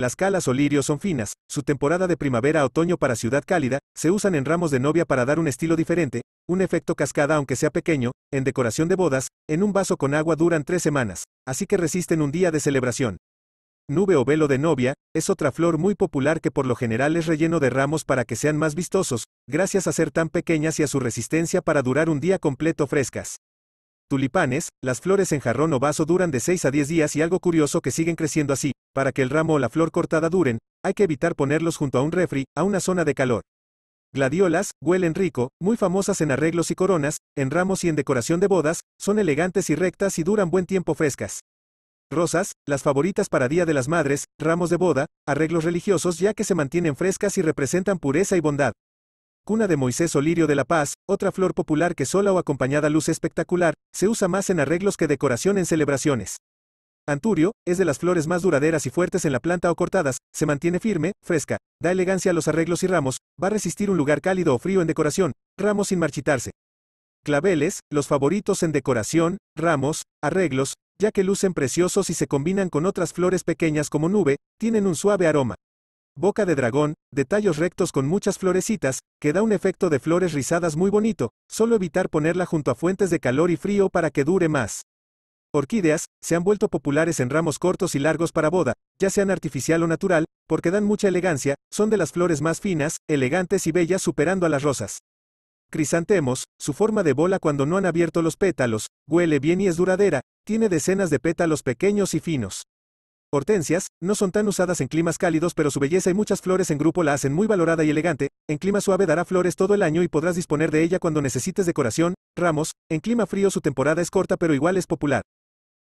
Las calas o lirios son finas, su temporada de primavera a otoño para ciudad cálida, se usan en ramos de novia para dar un estilo diferente, un efecto cascada aunque sea pequeño, en decoración de bodas, en un vaso con agua duran tres semanas, así que resisten un día de celebración. Nube o velo de novia, es otra flor muy popular que por lo general es relleno de ramos para que sean más vistosos, gracias a ser tan pequeñas y a su resistencia para durar un día completo frescas. Tulipanes, las flores en jarrón o vaso duran de 6 a 10 días y algo curioso que siguen creciendo así, para que el ramo o la flor cortada duren, hay que evitar ponerlos junto a un refri, a una zona de calor. Gladiolas, huelen rico, muy famosas en arreglos y coronas, en ramos y en decoración de bodas, son elegantes y rectas y duran buen tiempo frescas. Rosas, las favoritas para Día de las Madres, ramos de boda, arreglos religiosos ya que se mantienen frescas y representan pureza y bondad. Cuna de Moisés o Lirio de la Paz, otra flor popular que sola o acompañada luce espectacular, se usa más en arreglos que decoración en celebraciones. Anturio, es de las flores más duraderas y fuertes en la planta o cortadas, se mantiene firme, fresca, da elegancia a los arreglos y ramos, va a resistir un lugar cálido o frío en decoración, ramos sin marchitarse. Claveles, los favoritos en decoración, ramos, arreglos, ya que lucen preciosos y se combinan con otras flores pequeñas como nube, tienen un suave aroma. Boca de dragón, de tallos rectos con muchas florecitas, que da un efecto de flores rizadas muy bonito, solo evitar ponerla junto a fuentes de calor y frío para que dure más. Orquídeas, se han vuelto populares en ramos cortos y largos para boda, ya sean artificial o natural, porque dan mucha elegancia, son de las flores más finas, elegantes y bellas superando a las rosas. Crisantemos, su forma de bola cuando no han abierto los pétalos, huele bien y es duradera, tiene decenas de pétalos pequeños y finos. Hortensias, no son tan usadas en climas cálidos pero su belleza y muchas flores en grupo la hacen muy valorada y elegante, en clima suave dará flores todo el año y podrás disponer de ella cuando necesites decoración, ramos, en clima frío su temporada es corta pero igual es popular.